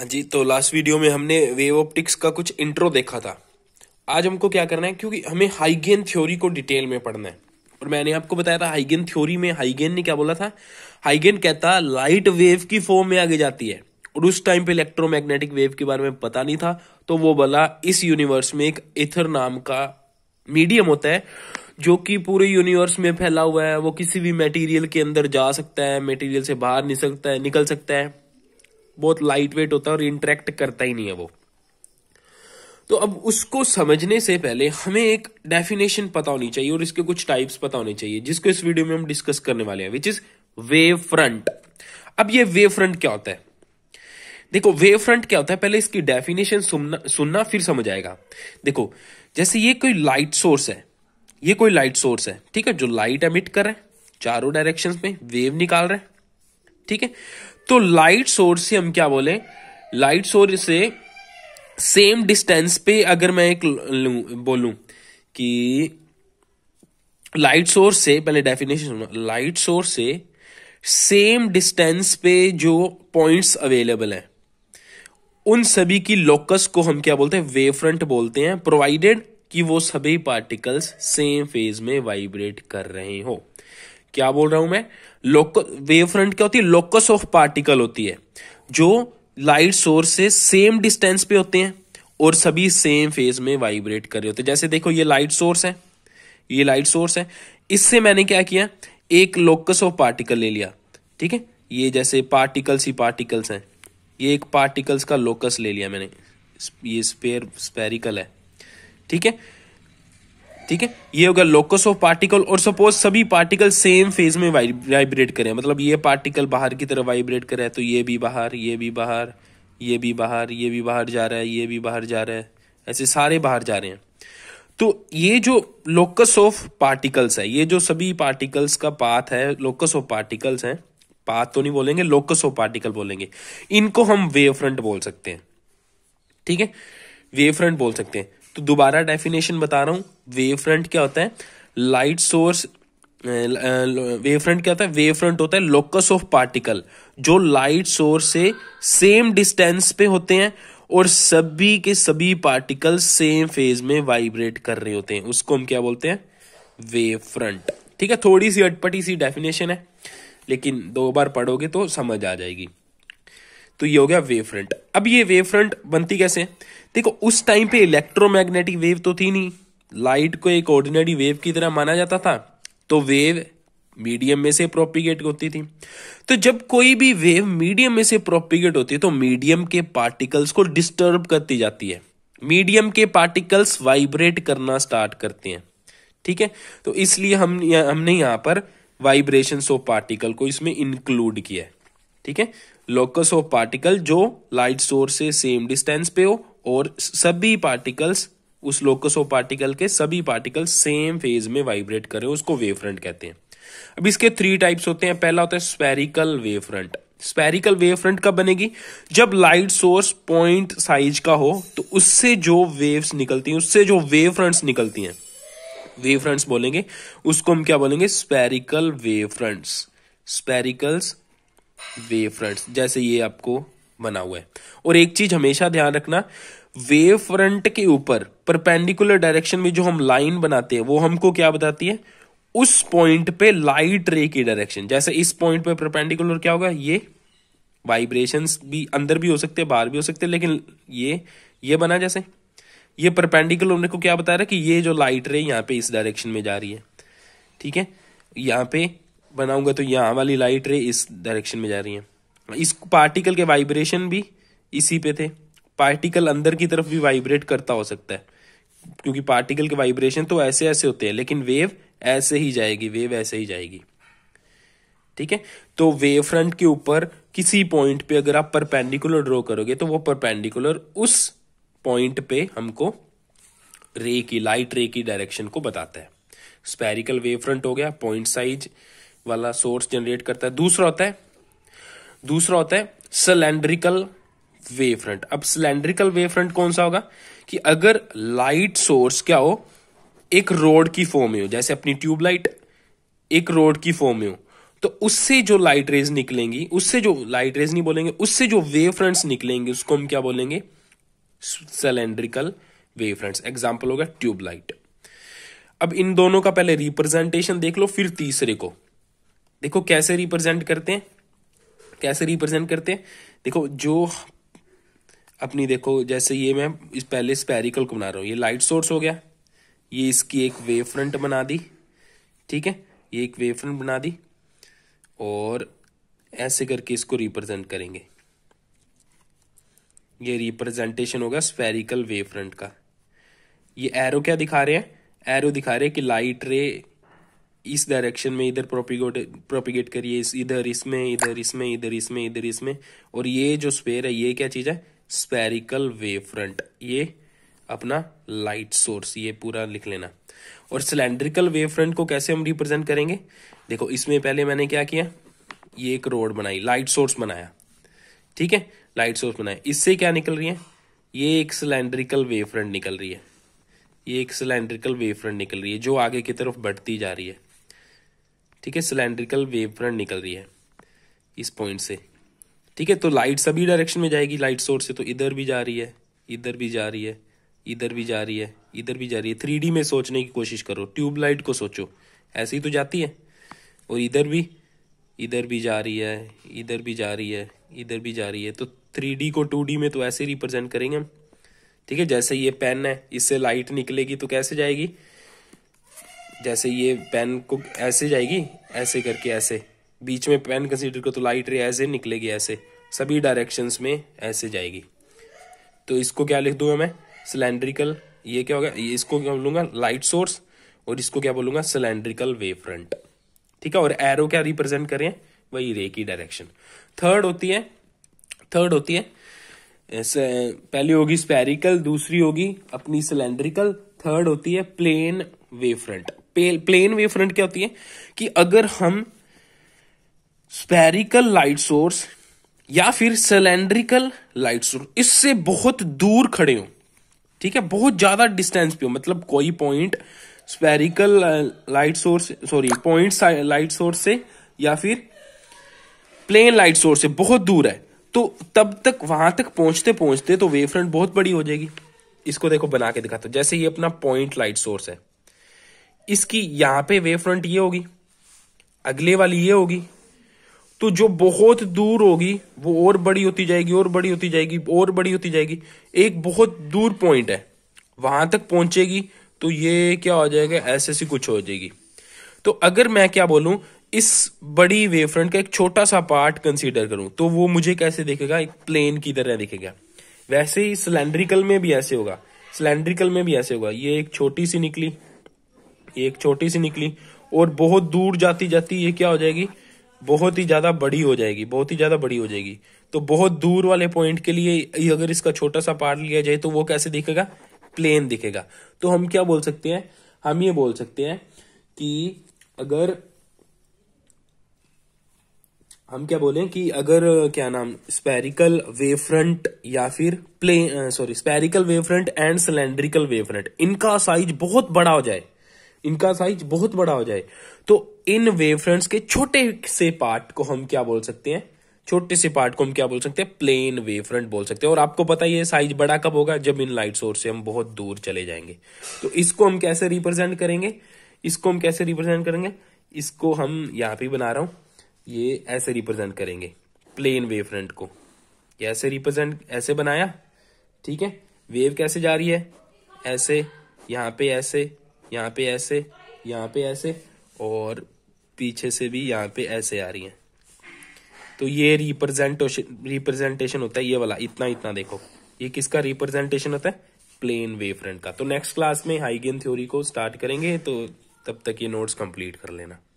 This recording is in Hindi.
हाँ जी तो लास्ट वीडियो में हमने वेव ऑप्टिक्स का कुछ इंट्रो देखा था आज हमको क्या करना है क्योंकि हमें हाइगेन थ्योरी को डिटेल में पढ़ना है और मैंने आपको बताया था हाइगेन थ्योरी में हाइगेन ने क्या बोला था हाइगेन कहता लाइट वेव की फॉर्म में आगे जाती है और उस टाइम पे इलेक्ट्रोमैग्नेटिक वेव के बारे में पता नहीं था तो वो बोला इस यूनिवर्स में एक इथर नाम का मीडियम होता है जो कि पूरे यूनिवर्स में फैला हुआ है वो किसी भी मेटीरियल के अंदर जा सकता है मेटीरियल से बाहर निकल सकता है निकल सकता है बहुत लाइट वेट होता है और इंटरेक्ट करता ही नहीं है वो तो अब उसको समझने से पहले हमें एक डेफिनेशन पता होनी चाहिए और इसके कुछ टाइप्स पता होने चाहिए जिसको इस वीडियो में हम डिस्कस करने वाले हैं विच इज वेव फ्रंट अब ये वेव फ्रंट क्या होता है देखो वेव फ्रंट क्या होता है पहले इसकी डेफिनेशन सुनना सुनना फिर समझ आएगा देखो जैसे ये कोई लाइट सोर्स है ये कोई लाइट सोर्स है ठीक है जो लाइट एमिट कर रहा है चारों डायरेक्शंस में वेव निकाल रहा है ठीक है तो लाइट सोर्स से हम क्या बोले लाइट सोर्स से सेम डिस्टेंस पे अगर मैं एक बोलूं कि लाइट सोर्स से पहले डेफिनेशन सुनो लाइट सोर्स से सेम डिस्टेंस पे जो पॉइंट्स अवेलेबल हैं उन सभी की लोकस को हम क्या बोलते हैं वेव फ्रंट बोलते हैं प्रोवाइडेड कि वो सभी पार्टिकल्स सेम फेज में वाइब्रेट कर रहे हो क्या बोल रहा हूं मैं लोको वेव फ्रंट क्या होती है लोकस ऑफ पार्टिकल होती है जो लाइट सोर्स से सेम डिस्टेंस पे होते हैं और सभी सेम फेज में वाइब्रेट कर रहे होते हैं जैसे देखो ये लाइट सोर्स है ये लाइट सोर्स है इससे मैंने क्या किया एक लोकस ऑफ पार्टिकल ले लिया ठीक है ये जैसे पार्टिकल्स ही पार्टिकल्स हैं ये एक पार्टिकल्स का लोकस ले लिया मैंने ये स्पेयर स्पेरिकल है ठीक है ठीक है ये हो गया लोकस ऑफ पार्टिकल और सपोज सभी पार्टिकल सेम फेज में वाइब्रेट करें मतलब ये पार्टिकल बाहर की तरफ वाइब्रेट करे तो ये भी बाहर ये भी बाहर ये भी बाहर ये भी बाहर जा रहा है ये भी बाहर जा रहा है ऐसे सारे बाहर जा रहे हैं तो ये जो लोकस ऑफ पार्टिकल्स है ये जो सभी पार्टिकल्स का पाथ है लोकस ऑफ पार्टिकल्स है पाथ तो नहीं बोलेंगे लोकस ऑफ पार्टिकल बोलेंगे इनको हम वेव फ्रंट बोल सकते हैं ठीक है वेव फ्रंट बोल सकते हैं तो दोबारा डेफिनेशन बता रहा हूं वेव फ्रंट क्या होता है लाइट सोर्स वेव फ्रंट क्या होता है वेव फ्रंट होता है लोकस ऑफ पार्टिकल जो लाइट सोर्स से सेम डिस्टेंस पे होते हैं और सभी के सभी पार्टिकल सेम फेज में वाइब्रेट कर रहे होते हैं उसको हम क्या बोलते हैं वेव फ्रंट ठीक है थोड़ी सी अटपटी सी डेफिनेशन है लेकिन दो बार पढ़ोगे तो समझ आ जाएगी तो ये हो गया वेव फ्रंट अब ये वेव फ्रंट बनती कैसे देखो उस टाइम पे इलेक्ट्रोमैग्नेटिक वेव तो थी नहीं लाइट को एक ऑर्डिनरी वेव की तरह माना जाता था तो वेव मीडियम में से प्रोपिगेट होती थी तो जब कोई भी वेव मीडियम में से प्रोपिगेट होती है तो मीडियम के पार्टिकल्स को डिस्टर्ब करती जाती है मीडियम के पार्टिकल्स वाइब्रेट करना स्टार्ट करते हैं ठीक है तो इसलिए हम हमने यहां पर वाइब्रेशन ऑफ पार्टिकल को इसमें इंक्लूड किया है ठीक है लोकस ऑफ पार्टिकल जो लाइट सोर्स से सेम डिस्टेंस पे हो और सभी पार्टिकल्स उस लोकस ऑफ पार्टिकल के सभी पार्टिकल सेम फेज में वाइब्रेट करे उसको वेव फ्रंट कहते हैं अब इसके थ्री टाइप्स होते हैं पहला होता है spherical wave front spherical wave front कब बनेगी जब लाइट सोर्स पॉइंट साइज का हो तो उससे जो वेव्स निकलती हैं उससे जो वेव फ्रंट्स निकलती हैं वेव फ्रंट्स बोलेंगे उसको हम क्या बोलेंगे spherical wave fronts sphericals wave front जैसे ये आपको बना हुआ है और एक चीज हमेशा ध्यान रखना वेव फ्रंट के ऊपर परपेंडिकुलर डायरेक्शन में जो हम लाइन बनाते हैं वो हमको क्या बताती है उस पॉइंट पे लाइट रे की डायरेक्शन जैसे इस पॉइंट पे परपेंडिकुलर क्या होगा ये वाइब्रेशंस भी अंदर भी हो सकते हैं बाहर भी हो सकते हैं लेकिन ये ये बना जैसे ये परपेंडिकुलर होने को क्या बता रहा है कि ये जो लाइट रे यहाँ पे इस डायरेक्शन में जा रही है ठीक है यहाँ पे बनाऊंगा तो यहाँ वाली लाइट रे इस डायरेक्शन में जा रही है इस पार्टिकल के वाइब्रेशन भी इसी पे थे पार्टिकल अंदर की तरफ भी वाइब्रेट करता हो सकता है क्योंकि पार्टिकल के वाइब्रेशन तो ऐसे ऐसे होते हैं लेकिन वेव ऐसे ही जाएगी वेव ऐसे ही जाएगी ठीक है तो वेव फ्रंट के ऊपर किसी पॉइंट पे अगर आप परपेंडिकुलर ड्रॉ करोगे तो वो परपेंडिकुलर उस पॉइंट पे हमको रे की लाइट रे की डायरेक्शन को बताता है स्पेरिकल वेव फ्रंट हो गया पॉइंट साइज वाला सोर्स जनरेट करता है दूसरा होता है दूसरा होता है सिलेंड्रिकल वेव फ्रंट अब सिलेंड्रिकल वेव फ्रंट कौन सा होगा कि अगर लाइट सोर्स क्या हो एक रोड की फॉर्म में हो जैसे अपनी ट्यूबलाइट एक रोड की फॉर्म में हो तो उससे जो लाइट रेज निकलेंगी उससे जो लाइट रेज नहीं बोलेंगे उससे जो वेव फ्रंट्स निकलेंगे उसको हम क्या बोलेंगे सिलेंड्रिकल वेव फ्रंट्स एग्जाम्पल होगा ट्यूबलाइट अब इन दोनों का पहले रिप्रेजेंटेशन देख लो फिर तीसरे को देखो कैसे रिप्रेजेंट करते हैं कैसे रिप्रेजेंट करते हैं देखो जो अपनी देखो जैसे ये मैं इस पहले स्पेरिकल को बना रहा हूँ ये लाइट सोर्स हो गया ये इसकी एक वेव फ्रंट बना दी ठीक है ये एक वेव फ्रंट बना दी और ऐसे करके इसको रिप्रेजेंट करेंगे ये रिप्रेजेंटेशन होगा स्पेरिकल वेव फ्रंट का ये एरो क्या दिखा रहे हैं एरो दिखा रहे हैं कि लाइट रे इस डायरेक्शन में इधर प्रोपीगोट प्रोपिगेट करिए इस इधर इसमें इधर इसमें इधर इसमें इधर इसमें और ये जो स्पेयर है ये क्या चीज़ है स्पेरिकल वेव फ्रंट ये अपना लाइट सोर्स ये पूरा लिख लेना और सिलेंड्रिकल वेव फ्रंट को कैसे हम रिप्रेजेंट करेंगे देखो इसमें पहले मैंने क्या किया ये एक रोड बनाई लाइट सोर्स बनाया ठीक है लाइट सोर्स बनाया इससे क्या निकल रही है ये एक सिलेंड्रिकल वेव फ्रंट निकल रही है ये एक सिलेंड्रिकल वेव फ्रंट निकल रही है जो आगे की तरफ बढ़ती जा रही है ठीक है सिलेंड्रिकल वेव फ्रंट निकल रही है इस पॉइंट से ठीक है तो लाइट सभी डायरेक्शन में जाएगी लाइट सोर्स से तो इधर भी जा रही है इधर भी जा रही है इधर भी जा रही है इधर भी जा रही है थ्री में सोचने की कोशिश करो ट्यूबलाइट को सोचो ऐसे ही तो जाती है और इधर भी इधर भी जा रही है इधर भी जा रही है इधर भी जा रही है तो थ्री को टू में तो ऐसे रिप्रेजेंट करेंगे हम ठीक है जैसे ये पेन है इससे लाइट निकलेगी तो कैसे जाएगी जैसे ये पेन को ऐसे जाएगी ऐसे करके ऐसे बीच में पेन कंसीडर करो तो लाइट रे ऐसे निकलेगी ऐसे सभी डायरेक्शंस में ऐसे जाएगी तो इसको क्या लिख दूंगा मैं सिलेंड्रिकल ये क्या होगा ये इसको क्या बोलूँगा लाइट सोर्स और इसको क्या बोलूँगा सिलेंड्रिकल वे फ्रंट ठीक है और एरो क्या रिप्रेजेंट कर रहे हैं वही रे की डायरेक्शन थर्ड होती है थर्ड होती है पहली होगी स्पेरिकल दूसरी होगी अपनी सिलेंड्रिकल थर्ड होती है plane wave front plane wave front क्या होती है कि अगर हम स्पेरिकल लाइट सोर्स या फिर सिलेंड्रिकल लाइट सोर्स इससे बहुत दूर खड़े हो ठीक है बहुत ज्यादा डिस्टेंस पे हो मतलब कोई point spherical light source sorry point light source से या फिर प्लेन लाइट सोर्स से बहुत दूर है तो तब तक वहां तक पहुंचते पहुंचते तो वेव फ्रंट बहुत बड़ी हो जाएगी इसको देखो बना के दिखाता हूं जैसे ये अपना पॉइंट लाइट सोर्स है इसकी यहां पे वेव फ्रंट ये होगी अगले वाली ये होगी तो जो बहुत दूर होगी वो और बड़ी होती जाएगी और बड़ी होती जाएगी और बड़ी होती जाएगी एक बहुत दूर पॉइंट है वहां तक पहुंचेगी तो ये क्या हो जाएगा ऐसे सी कुछ हो जाएगी तो अगर मैं क्या बोलूं इस बड़ी वेव फ्रंट का एक छोटा सा पार्ट कंसीडर करूं तो वो मुझे कैसे दिखेगा एक प्लेन की तरह दिखेगा वैसे ही सिलेंड्रिकल में भी ऐसे होगा सिलेंड्रिकल में भी ऐसे होगा ये एक छोटी सी निकली एक छोटी सी निकली और बहुत दूर जाती जाती ये क्या हो जाएगी बहुत ही ज्यादा बड़ी हो जाएगी बहुत ही ज्यादा बड़ी हो जाएगी तो बहुत दूर वाले पॉइंट के लिए अगर इसका छोटा सा पार्ट लिया जाए तो वो कैसे दिखेगा प्लेन दिखेगा तो हम क्या बोल सकते हैं हम ये बोल सकते हैं कि अगर हम क्या बोले कि अगर क्या नाम स्पेरिकल वेव फ्रंट या फिर plane sorry spherical wave front and cylindrical wave front इनका साइज बहुत बड़ा हो जाए इनका साइज बहुत बड़ा हो जाए तो इन वेव फ्रंट्स के छोटे से पार्ट को हम क्या बोल सकते हैं छोटे से पार्ट को हम क्या बोल सकते हैं प्लेन वेव फ्रंट बोल सकते हैं और आपको पता है साइज बड़ा कब होगा जब इन लाइट सोर्स से हम बहुत दूर चले जाएंगे तो इसको हम कैसे रिप्रेजेंट करेंगे इसको हम कैसे रिप्रेजेंट करेंगे इसको हम यहां पर बना रहा हूं ये ऐसे रिप्रेजेंट करेंगे प्लेन वेव फ्रंट को ऐसे रिप्रेजेंट ऐसे बनाया ठीक है वेव कैसे जा रही है ऐसे यहां पे ऐसे यहाँ पे ऐसे यहाँ पे ऐसे और पीछे से भी यहाँ पे ऐसे आ रही हैं तो ये रिप्रेजेंटेशन रिप्रेजेंटेशन होता है ये वाला इतना इतना देखो ये किसका रिप्रेजेंटेशन होता है प्लेन वे फ्रंट का तो नेक्स्ट क्लास में हाइगेन थ्योरी को स्टार्ट करेंगे तो तब तक ये नोट्स कंप्लीट कर लेना